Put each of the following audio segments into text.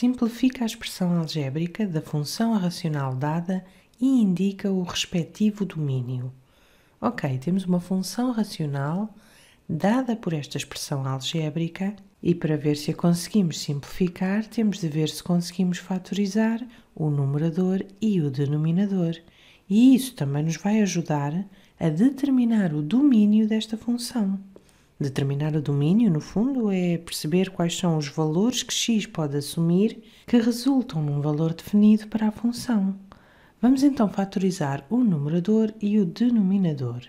simplifica a expressão algébrica da função racional dada e indica o respectivo domínio. Ok, temos uma função racional dada por esta expressão algébrica e para ver se a conseguimos simplificar, temos de ver se conseguimos fatorizar o numerador e o denominador. E isso também nos vai ajudar a determinar o domínio desta função. Determinar o domínio, no fundo, é perceber quais são os valores que x pode assumir que resultam num valor definido para a função. Vamos então fatorizar o numerador e o denominador.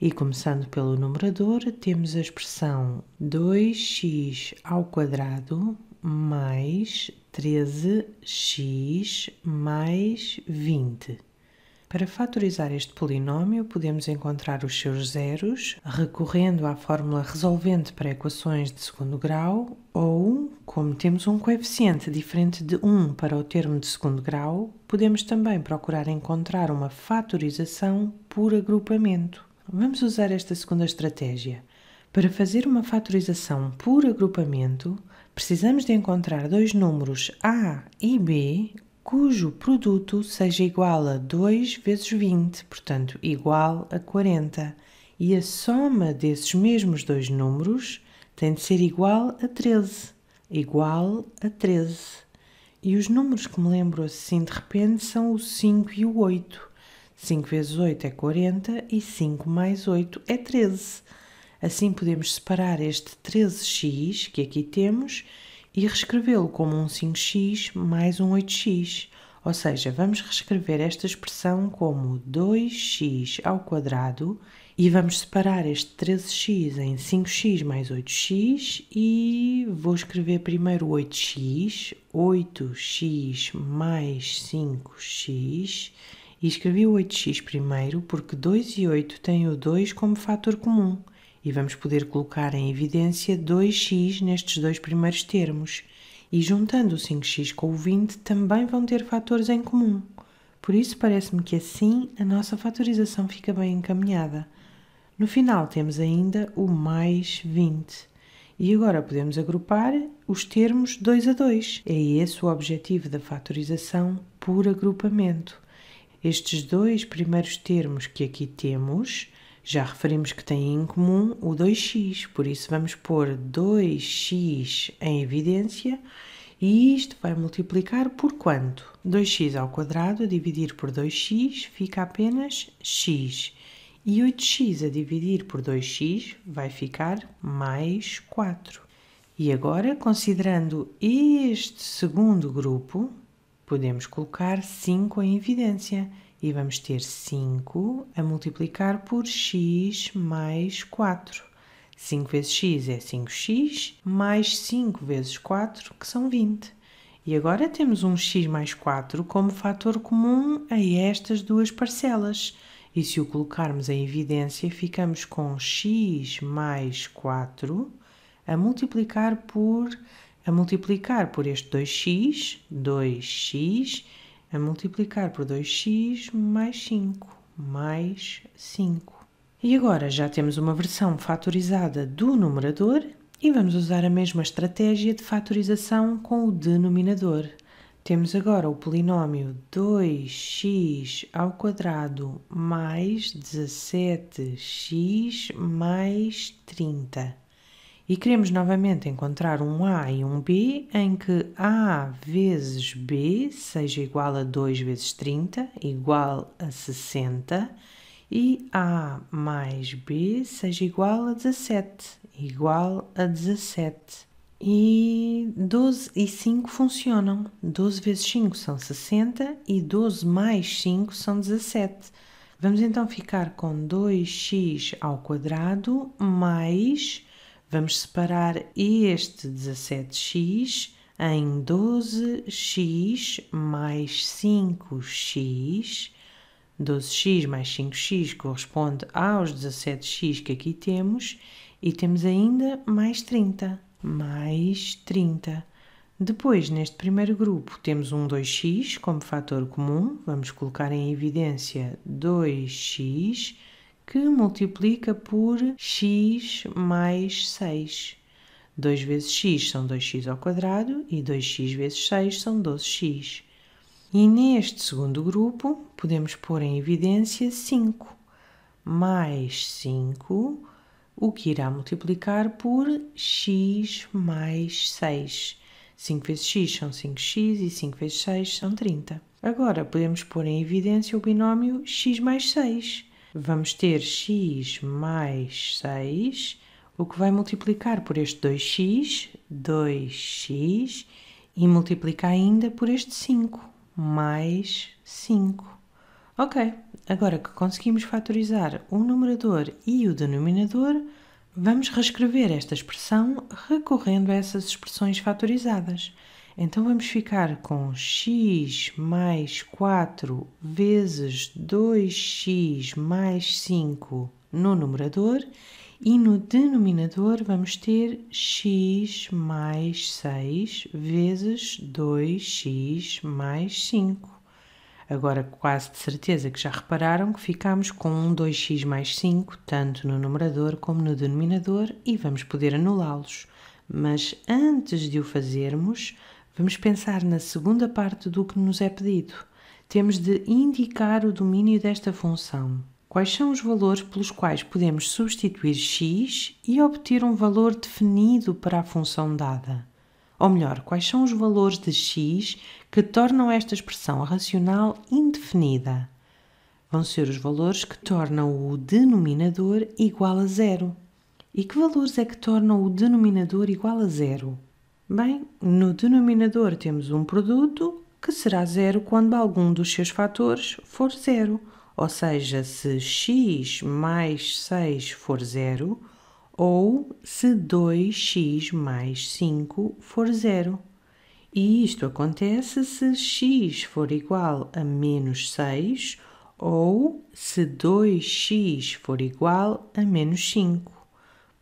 E começando pelo numerador, temos a expressão 2x ao quadrado mais 13x mais 20. Para fatorizar este polinómio, podemos encontrar os seus zeros recorrendo à fórmula resolvente para equações de segundo grau ou, como temos um coeficiente diferente de 1 para o termo de segundo grau, podemos também procurar encontrar uma fatorização por agrupamento. Vamos usar esta segunda estratégia. Para fazer uma fatorização por agrupamento, precisamos de encontrar dois números A e B cujo produto seja igual a 2 vezes 20, portanto igual a 40, e a soma desses mesmos dois números tem de ser igual a 13, igual a 13. E os números que me lembro assim de repente são o 5 e o 8. 5 vezes 8 é 40 e 5 mais 8 é 13. Assim podemos separar este 13x que aqui temos e reescrevê-lo como um 5x mais um 8x. Ou seja, vamos reescrever esta expressão como 2x ao quadrado e vamos separar este 13x em 5x mais 8x e vou escrever primeiro 8x, 8x mais 5x e escrevi o 8x primeiro porque 2 e 8 têm o 2 como fator comum e vamos poder colocar em evidência 2x nestes dois primeiros termos. E juntando o 5x com o 20 também vão ter fatores em comum. Por isso parece-me que assim a nossa fatorização fica bem encaminhada. No final temos ainda o mais 20. E agora podemos agrupar os termos 2 a 2. É esse o objetivo da fatorização por agrupamento. Estes dois primeiros termos que aqui temos já referimos que têm em comum o 2x, por isso vamos pôr 2x em evidência e isto vai multiplicar por quanto? 2x ao quadrado a dividir por 2x fica apenas x. E 8x a dividir por 2x vai ficar mais 4. E agora, considerando este segundo grupo, podemos colocar 5 em evidência e vamos ter 5 a multiplicar por x mais 4. 5 vezes x é 5x, mais 5 vezes 4, que são 20. E agora temos um x mais 4 como fator comum a estas duas parcelas. E se o colocarmos em evidência, ficamos com x mais 4 a multiplicar por a multiplicar por este 2x, 2x a multiplicar por 2x mais 5 mais 5. E agora já temos uma versão fatorizada do numerador e vamos usar a mesma estratégia de fatorização com o denominador. Temos agora o polinómio 2x ao quadrado mais 17x mais 30 e queremos novamente encontrar um A e um B em que A vezes B seja igual a 2 vezes 30, igual a 60, e A mais B seja igual a 17, igual a 17. E 12 e 5 funcionam. 12 vezes 5 são 60 e 12 mais 5 são 17. Vamos então ficar com 2x ao quadrado mais Vamos separar este 17x em 12x mais 5x. 12x mais 5x corresponde aos 17x que aqui temos e temos ainda mais 30, mais 30. Depois, neste primeiro grupo, temos um 2x como fator comum, vamos colocar em evidência 2x que multiplica por x mais 6. 2 vezes x são 2x ao quadrado e 2x vezes 6 são 12x. E neste segundo grupo podemos pôr em evidência 5 mais 5, o que irá multiplicar por x mais 6. 5 vezes x são 5x e 5 vezes 6 são 30. Agora podemos pôr em evidência o binómio x mais 6 vamos ter x mais 6, o que vai multiplicar por este 2x, 2x, e multiplicar ainda por este 5, mais 5. Ok, agora que conseguimos fatorizar o numerador e o denominador, vamos reescrever esta expressão recorrendo a essas expressões fatorizadas. Então vamos ficar com x mais 4 vezes 2x mais 5 no numerador e no denominador vamos ter x mais 6 vezes 2x mais 5. Agora, quase de certeza que já repararam que ficamos com 2x mais 5, tanto no numerador como no denominador, e vamos poder anulá-los. Mas antes de o fazermos, Vamos pensar na segunda parte do que nos é pedido. Temos de indicar o domínio desta função. Quais são os valores pelos quais podemos substituir x e obter um valor definido para a função dada? Ou melhor, quais são os valores de x que tornam esta expressão racional indefinida? Vão ser os valores que tornam o denominador igual a zero. E que valores é que tornam o denominador igual a zero? Bem, no denominador temos um produto que será zero quando algum dos seus fatores for zero. Ou seja, se x mais 6 for zero, ou se 2x mais 5 for zero. E isto acontece se x for igual a menos 6 ou se 2x for igual a menos 5.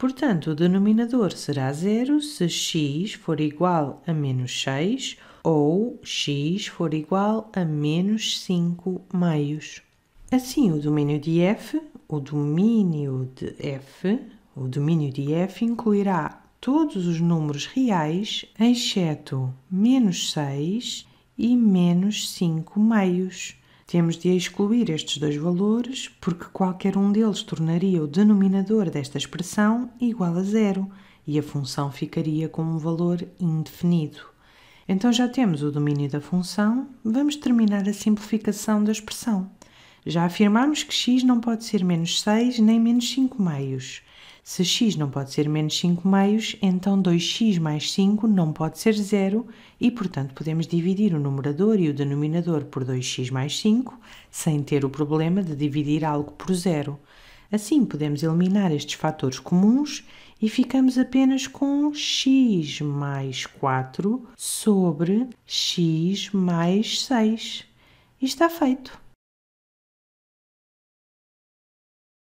Portanto, o denominador será zero se x for igual a menos 6 ou x for igual a menos 5 meios. Assim, o domínio de f, o domínio de f, o domínio de f incluirá todos os números reais, exceto menos 6 e menos 5 meios. Temos de excluir estes dois valores porque qualquer um deles tornaria o denominador desta expressão igual a zero e a função ficaria com um valor indefinido. Então já temos o domínio da função, vamos terminar a simplificação da expressão. Já afirmamos que x não pode ser menos 6 nem menos 5 meios. Se x não pode ser menos 5 meios, então 2x mais 5 não pode ser zero e, portanto, podemos dividir o numerador e o denominador por 2x mais 5 sem ter o problema de dividir algo por zero. Assim, podemos eliminar estes fatores comuns e ficamos apenas com x mais 4 sobre x mais 6. E está feito!